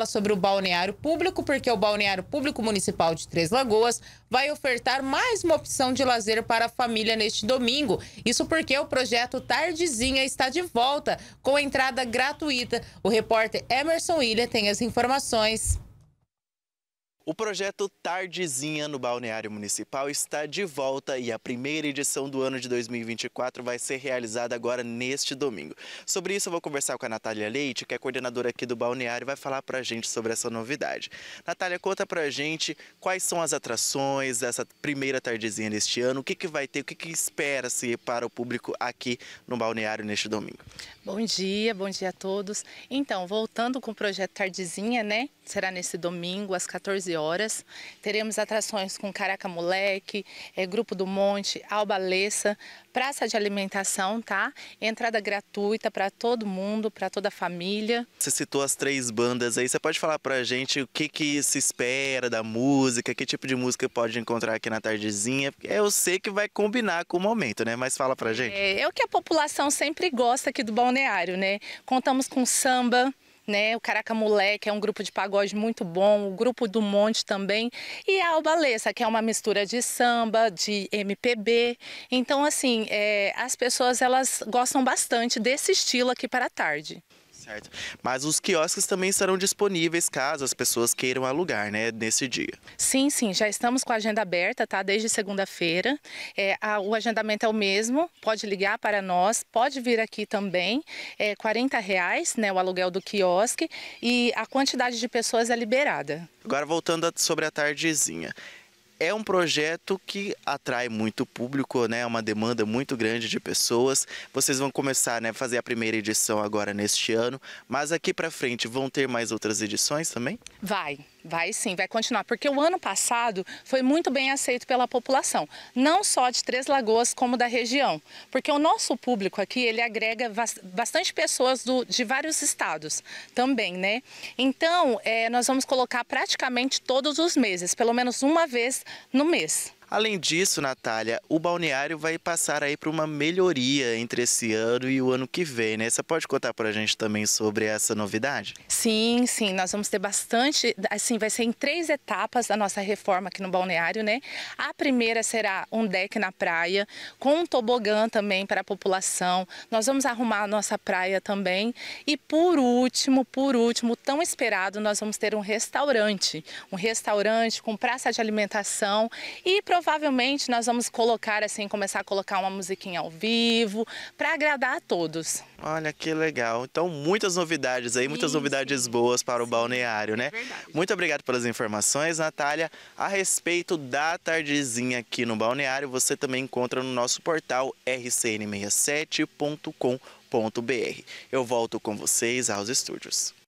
fala sobre o balneário público, porque o balneário público municipal de Três Lagoas vai ofertar mais uma opção de lazer para a família neste domingo. Isso porque o projeto Tardezinha está de volta com entrada gratuita. O repórter Emerson Ilha tem as informações. O projeto Tardezinha no Balneário Municipal está de volta e a primeira edição do ano de 2024 vai ser realizada agora neste domingo. Sobre isso eu vou conversar com a Natália Leite, que é coordenadora aqui do Balneário, vai falar para a gente sobre essa novidade. Natália, conta para a gente quais são as atrações dessa primeira Tardezinha deste ano, o que, que vai ter, o que, que espera-se para o público aqui no Balneário neste domingo. Bom dia, bom dia a todos. Então, voltando com o projeto Tardezinha, né? Será nesse domingo às 14 horas. Teremos atrações com Caraca Moleque, é, Grupo do Monte, Albalessa, praça de alimentação, tá? Entrada gratuita para todo mundo, para toda a família. Você citou as três bandas aí, você pode falar para gente o que, que se espera da música, que tipo de música pode encontrar aqui na Tardezinha? Eu sei que vai combinar com o momento, né? Mas fala para gente. É, é o que a população sempre gosta aqui do Balneário, né? Contamos com samba, né? O Caraca Moleque é um grupo de pagode muito bom, o Grupo do Monte também, e a Albalessa, que é uma mistura de samba, de MPB. Então, assim, é, as pessoas elas gostam bastante desse estilo aqui para a tarde. Certo. Mas os quiosques também estarão disponíveis caso as pessoas queiram alugar, né, nesse dia. Sim, sim, já estamos com a agenda aberta, tá, desde segunda-feira. É, o agendamento é o mesmo, pode ligar para nós, pode vir aqui também, é 40 reais, né, o aluguel do quiosque e a quantidade de pessoas é liberada. Agora voltando sobre a tardezinha, é um projeto que atrai muito público, né? É uma demanda muito grande de pessoas. Vocês vão começar, né, fazer a primeira edição agora neste ano, mas aqui para frente vão ter mais outras edições também? Vai. Vai sim, vai continuar, porque o ano passado foi muito bem aceito pela população, não só de Três Lagoas como da região, porque o nosso público aqui, ele agrega bastante pessoas do, de vários estados também, né? Então, é, nós vamos colocar praticamente todos os meses, pelo menos uma vez no mês. Além disso, Natália, o balneário vai passar aí para uma melhoria entre esse ano e o ano que vem, né? Você pode contar para a gente também sobre essa novidade? Sim, sim, nós vamos ter bastante, assim, vai ser em três etapas da nossa reforma aqui no balneário, né? A primeira será um deck na praia, com um tobogã também para a população. Nós vamos arrumar a nossa praia também. E por último, por último, tão esperado, nós vamos ter um restaurante. Um restaurante com praça de alimentação e provavelmente nós vamos colocar assim, começar a colocar uma musiquinha ao vivo para agradar a todos. Olha que legal. Então muitas novidades aí, muitas Isso. novidades boas para o balneário, né? É Muito obrigado pelas informações, Natália. A respeito da tardezinha aqui no balneário, você também encontra no nosso portal rcn67.com.br. Eu volto com vocês aos estúdios.